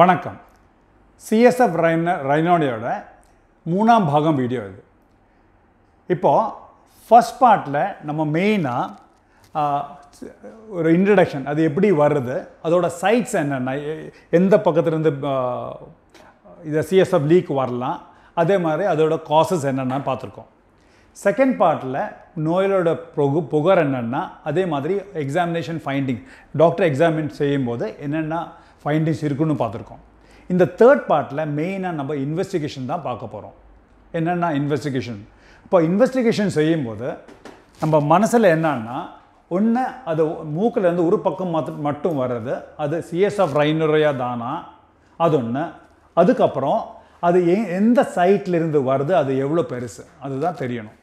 வணக்கம் சிஎஸ்எஃப் ரைன ரைனோடையோட மூணாம் பாகம் வீடியோ இது இப்போது ஃபஸ்ட் பார்ட்டில் நம்ம மெயினாக ஒரு இன்ட்ரடக்ஷன் அது எப்படி வருது அதோட சைட்ஸ் என்னென்ன எந்த பக்கத்துலேருந்து இதை சிஎஸ்எஃப் லீக் வரலாம் அதே மாதிரி அதோட காசஸ் என்னென்னு பார்த்துருக்கோம் செகண்ட் பார்ட்டில் நோயலோட புகு புகார் என்னென்னா அதே மாதிரி எக்ஸாமினேஷன் ஃபைண்டிங் டாக்டர் எக்ஸாமின் செய்யும்போது என்னென்ன ஃபைண்டிங்ஸ் இருக்குன்னு பார்த்துருக்கோம் இந்த தேர்ட் பார்ட்டில் மெயினாக நம்ம இன்வெஸ்டிகேஷன் தான் பார்க்க போகிறோம் என்னென்னா இன்வெஸ்டிகேஷன் இப்போ இன்வெஸ்டிகேஷன் செய்யும்போது நம்ம மனசில் என்னன்னா ஒன்று அது மூக்கிலேருந்து ஒரு பக்கம் மட்டும் வர்றது அது சிஎஸ்எஃப் ரைனுரையாக தானா அது ஒன்று அதுக்கப்புறம் அது எ எந்த சைட்லேருந்து வருது அது எவ்வளோ பெருசு அதுதான் தெரியணும்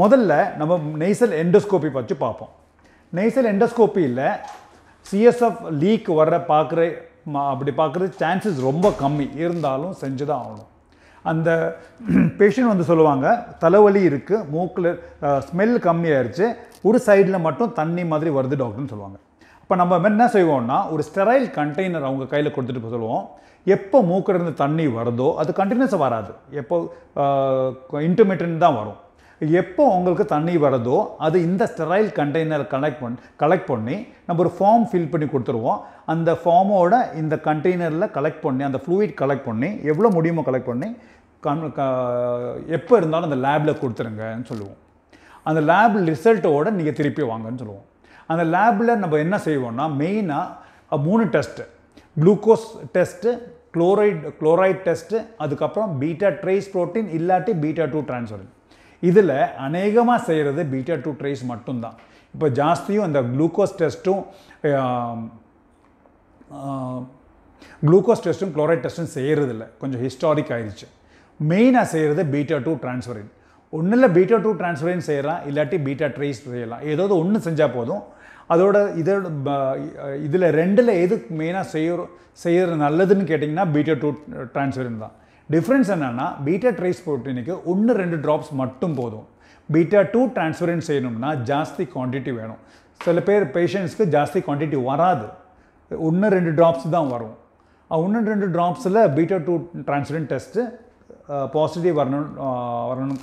முதல்ல நம்ம நெய்சல் எண்டோஸ்கோப்பி பற்றி பார்ப்போம் நெய்சல் எண்டோஸ்கோப்பியில் சிஎஸ்எஃப் லீக் வர பார்க்குற அப்படி பார்க்குறது சான்சஸ் ரொம்ப கம்மி இருந்தாலும் செஞ்சு தான் ஆகணும் அந்த பேஷண்ட் வந்து சொல்லுவாங்க தலைவலி இருக்குது மூக்கில் ஸ்மெல் கம்மியாயிருச்சு ஒரு சைடில் மட்டும் தண்ணி மாதிரி வருது டாக்டர்னு சொல்லுவாங்க இப்போ நம்ம என்ன செய்வோம்னா ஒரு ஸ்டெரைல் கண்டெய்னர் அவங்க கையில் கொடுத்துட்டு சொல்லுவோம் எப்போ மூக்கிலிருந்து தண்ணி வருதோ அது கண்டினியூஸாக வராது எப்போ இன்டர்மீடியன் தான் வரும் எப்போ உங்களுக்கு தண்ணி வரதோ அது இந்த ஸ்டெரைல் கண்டெய்னர் கனெக்ட் பண் கலெக்ட் பண்ணி நம்ம ஒரு ஃபார்ம் ஃபில் பண்ணி கொடுத்துருவோம் அந்த ஃபார்மோட இந்த கண்டெய்னரில் கலெக்ட் பண்ணி அந்த ஃப்ளூயிட் கலெக்ட் பண்ணி எவ்வளோ முடியுமோ கலெக்ட் பண்ணி கண் எப்போ இருந்தாலும் அந்த லேபில் கொடுத்துருங்கன்னு சொல்லுவோம் அந்த லேப் ரிசல்ட்டோட நீங்கள் திருப்பி வாங்கன்னு சொல்லுவோம் அந்த லேபில் நம்ம என்ன செய்வோம்னா மெயினாக மூணு test glucose test chloride chloride test அதுக்கப்புறம் பீட்டா ட்ரேஸ் ப்ரோட்டீன் இல்லாட்டி பீட்டா டூ டிரான்ஸ்ஃபரின் இதில் அநேகமாக செய்கிறது பீட்டா டூ ட்ரைஸ் மட்டும்தான் இப்போ ஜாஸ்தியும் அந்த குளுக்கோஸ் டெஸ்ட்டும் குளுக்கோஸ் டெஸ்ட்டும் குளோரைட் டெஸ்ட்டும் செய்கிறதில்ல கொஞ்சம் ஹிஸ்டாரிக் ஆயிடுச்சு மெயினாக செய்கிறது பீட்டா டூ டிரான்ஸ்ஃபரின் ஒன்றும் இல்லை பீட்டா டூ டிரான்ஸ்ஃபரின் செய்யலாம் இல்லாட்டி பீட்டா ட்ரேஸ் செய்யலாம் ஏதாவது ஒன்று செஞ்சால் போதும் அதோட இதோட இதில் ரெண்டில் எது மெயினாக செய்யறோம் செய்கிறது நல்லதுன்னு கேட்டிங்கன்னா பீட்டா டூ டிரான்ஸ்ஃபரின் தான் டிஃப்ரென்ஸ் என்னென்னா பீட்டா ட்ரேஸ் ப்ரோட்டீனுக்கு ஒன்று ரெண்டு ட்ராப்ஸ் மட்டும் போதும் பீட்டா டூ டிரான்ஸ்பரன்ஸ் செய்யணும்னா ஜாஸ்தி குவான்டிட்டி வேணும் சில பேர் பேஷண்ட்ஸ்க்கு ஜாஸ்தி குவான்டிட்டி வராது ஒன்று ரெண்டு ட்ராப்ஸ் தான் வரும் ஒன்று ரெண்டு ட்ராப்ஸில் beta two transferrin test positive வரணும் வரணும்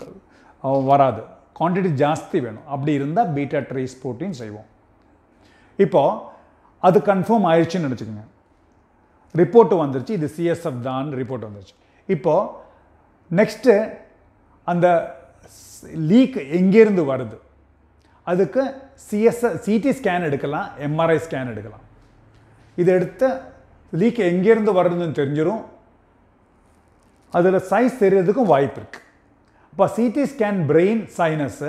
வராது குவான்டிட்டி ஜாஸ்தி வேணும் அப்படி இருந்தால் பீட்டா ட்ரேஸ் ப்ரோட்டீன் செய்வோம் இப்போது அது கன்ஃபார்ம் ஆயிடுச்சுன்னு நினச்சிக்கோங்க ரிப்போர்ட்டு வந்துருச்சு இது சிஎஸ்எஃப் தான் ரிப்போர்ட் வந்துருச்சு இப்போது நெக்ஸ்ட்டு அந்த லீக் எங்கேருந்து வருது அதுக்கு சிஎஸ் சிடி ஸ்கேன் எடுக்கலாம் எம்ஆர்ஐ ஸ்கேன் எடுக்கலாம் இது எடுத்து லீக் எங்கேருந்து வருதுன்னு தெரிஞ்சிடும் அதில் சைஸ் தெரியறதுக்கும் வாய்ப்பு இருக்குது இப்போ சிடி ஸ்கேன் பிரெயின் சைனஸ்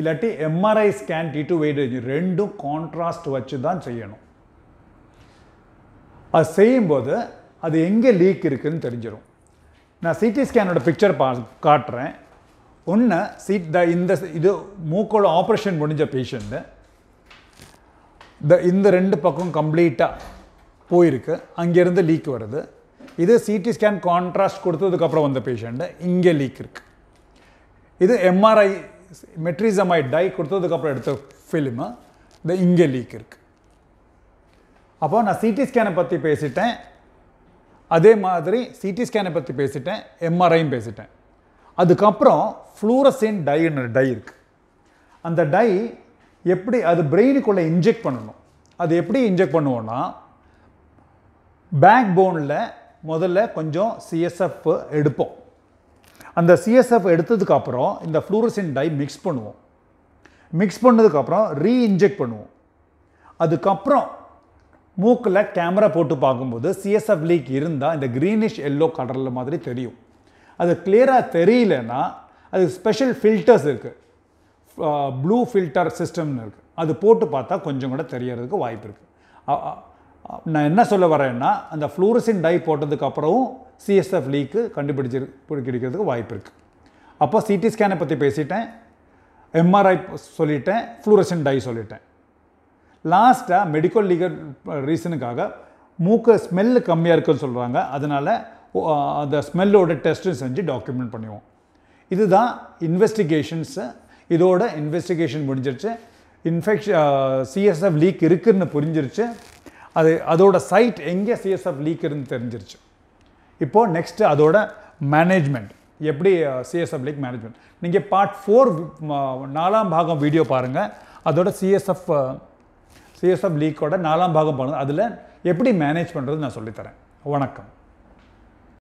இல்லாட்டி MRI scan T two weight ரெண்டும் கான்ட்ராஸ்ட் வச்சு தான் செய்யணும் அது செய்யும்போது அது எங்கே லீக் இருக்குதுன்னு தெரிஞ்சிடும் நான் சிடி ஸ்கேனோட பிக்சர் பா காட்டுறேன் ஒன்று சீட் த இந்த இது மூக்கோட ஆப்ரேஷன் முடிஞ்ச பேஷண்ட்டு த இந்த ரெண்டு பக்கம் கம்ப்ளீட்டாக போயிருக்கு அங்கேருந்து லீக் வருது இது சிடி ஸ்கேன் கான்ட்ராஸ்ட் கொடுத்ததுக்கப்புறம் வந்த பேஷண்ட்டு இங்கே லீக் இருக்குது இது எம்ஆர்ஐ மெட்ரிசமாய் டை கொடுத்ததுக்கப்புறம் எடுத்த ஃபிலிமு இந்த இங்கே லீக் இருக்குது அப்போது நான் சிடி ஸ்கேனை பற்றி பேசிட்டேன் அதே மாதிரி சிடி ஸ்கேனை பற்றி பேசிட்டேன் எம்ஆர்ஐயும் பேசிட்டேன் அதுக்கப்புறம் ஃப்ளூரசின் டைன்னு டை இருக்குது அந்த டை எப்படி அது பிரெயினுக்குள்ளே இன்ஜெக்ட் பண்ணணும் அது எப்படி இன்ஜெக்ட் பண்ணுவோன்னா பேக் போனில் முதல்ல கொஞ்சம் சிஎஸ்எஃப் எடுப்போம் அந்த சிஎஸ்எஃப் எடுத்ததுக்கப்புறம் இந்த ஃப்ளூரசின் டை மிக்ஸ் பண்ணுவோம் மிக்ஸ் பண்ணதுக்கப்புறம் ரீஇன்ஜெக்ட் பண்ணுவோம் அதுக்கப்புறம் மூக்கில் கேமரா போட்டு பார்க்கும்போது சிஎஸ்எஃப் லீக் இருந்தால் இந்த க்ரீனிஷ் எல்லோ கலரில் மாதிரி தெரியும் அது கிளியராக தெரியலன்னா அது ஸ்பெஷல் ஃபில்டர்ஸ் இருக்குது ப்ளூ ஃபில்டர் சிஸ்டம்னு இருக்குது அது போட்டு பார்த்தா கொஞ்சம் கூட தெரியறதுக்கு வாய்ப்பு இருக்குது நான் என்ன சொல்ல வரேன்னா அந்த ஃப்ளூரசின் டை போட்டதுக்கப்புறமும் சிஎஸ்எஃப் லீக்கு கண்டுபிடிச்சிரு பிடிக்கிறதுக்கு வாய்ப்பு இருக்குது அப்போ சிடி ஸ்கேனை பற்றி பேசிட்டேன் எம்ஆர்ஐ சொல்லிட்டேன் ஃப்ளூரசின் டை சொல்லிட்டேன் லாஸ்ட்டாக மெடிக்கல் லீகல் ரீசனுக்காக மூக்கு ஸ்மெல்லு கம்மியாக இருக்குன்னு சொல்கிறாங்க அதனால் அந்த ஸ்மெல்லோட டெஸ்ட்டும் செஞ்சு டாக்குமெண்ட் பண்ணுவோம் இதுதான் இன்வெஸ்டிகேஷன்ஸு இதோட இன்வெஸ்டிகேஷன் முடிஞ்சிருச்சு இன்ஃபெக்ஷன் சிஎஸ்எஃப் லீக் இருக்குதுன்னு புரிஞ்சிருச்சு அது அதோட சைட் எங்கே சிஎஸ்எஃப் லீக் இருந்து தெரிஞ்சிருச்சு இப்போது நெக்ஸ்ட்டு அதோட மேனேஜ்மெண்ட் எப்படி சிஎஸ்எஃப் லீக் மேனேஜ்மெண்ட் நீங்கள் பார்ட் ஃபோர் நாலாம் பாகம் வீடியோ பாருங்கள் அதோட சிஎஸ்எஃப் சிஎஸ்எஃப் லீக்கோட நாலாம் பாகம் பண்ணுது அதில் எப்படி மேனேஜ் பண்ணுறது நான் சொல்லித்தரேன் வணக்கம்